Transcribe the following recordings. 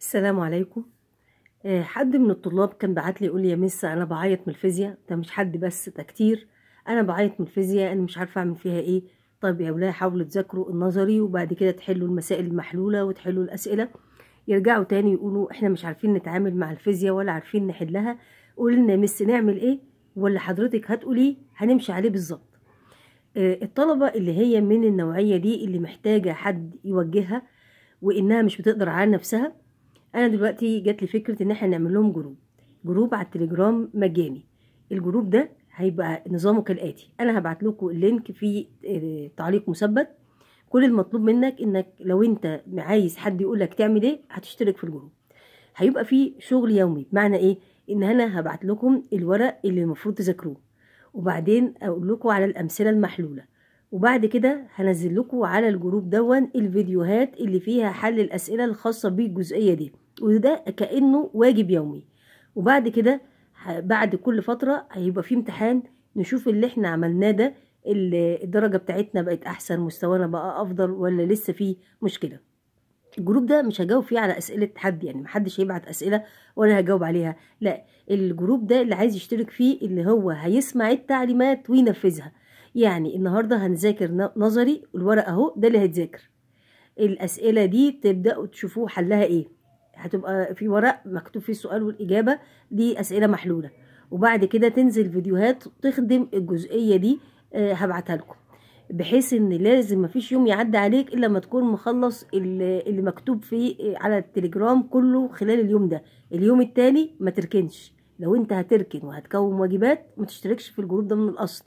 السلام عليكم آه، حد من الطلاب كان بعت لي يقول لي يا مس انا بعيط من الفيزياء ده مش حد بس ده كتير انا بعيط من الفيزياء انا مش عارفه اعمل فيها ايه طيب يا اولاد حاولوا تذاكروا النظري وبعد كده تحلوا المسائل المحلوله وتحلوا الاسئله يرجعوا تاني يقولوا احنا مش عارفين نتعامل مع الفيزياء ولا عارفين نحلها قول لنا يا مس نعمل ايه ولا حضرتك هتقولي هنمشي عليه بالظبط آه، الطلبة اللي هي من النوعية دي اللي محتاجة حد يوجهها وإنها مش بتقدر على نفسها انا دلوقتي جات لي فكره ان احنا نعمل لهم جروب جروب على التليجرام مجاني الجروب ده هيبقى نظامه كالاتي انا هبعت لكم اللينك في آه، تعليق مثبت كل المطلوب منك انك لو انت عايز حد يقول لك تعمل ايه هتشترك في الجروب هيبقى في شغل يومي بمعنى ايه ان انا هبعت لكم الورق اللي المفروض تذاكروه وبعدين اقول لكم على الامثله المحلوله وبعد كده هنزل لكم على الجروب دون الفيديوهات اللي فيها حل الاسئله الخاصه بالجزئيه دي وده كأنه واجب يومي وبعد كده بعد كل فترة هيبقى في امتحان نشوف اللي احنا عملناه ده الدرجة بتاعتنا بقت أحسن مستوانا بقى أفضل ولا لسه في مشكلة الجروب ده مش هجاوب فيه على أسئلة حد يعني محدش هيبعت أسئلة وأنا هجاوب عليها لا الجروب ده اللي عايز يشترك فيه اللي هو هيسمع التعليمات وينفذها يعني النهاردة هنذاكر نظري الورقة أهو ده اللي هيتذاكر الأسئلة دي تبدأوا تشوفوا حلها إيه هتبقى في ورق مكتوب فيه السؤال والاجابه دي اسئله محلوله وبعد كده تنزل فيديوهات تخدم الجزئيه دي آه، هبعتها لكم بحيث ان لازم مفيش يوم يعدي عليك الا ما تكون مخلص اللي مكتوب فيه آه، على التليجرام كله خلال اليوم ده اليوم التاني ما تركنش لو انت هتركن وهتكون واجبات ما تشتركش في الجروب ده من الاصل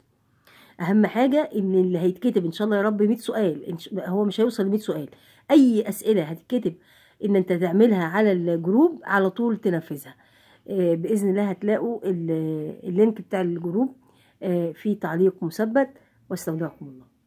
اهم حاجه ان اللي هيتكتب ان شاء الله يا رب 100 سؤال هو مش هيوصل ل 100 سؤال اي اسئله هتتكتب ان انت تعملها على الجروب على طول تنفذها آه، باذن الله هتلاقوا اللينك بتاع الجروب آه، في تعليق مثبت واستودعكم الله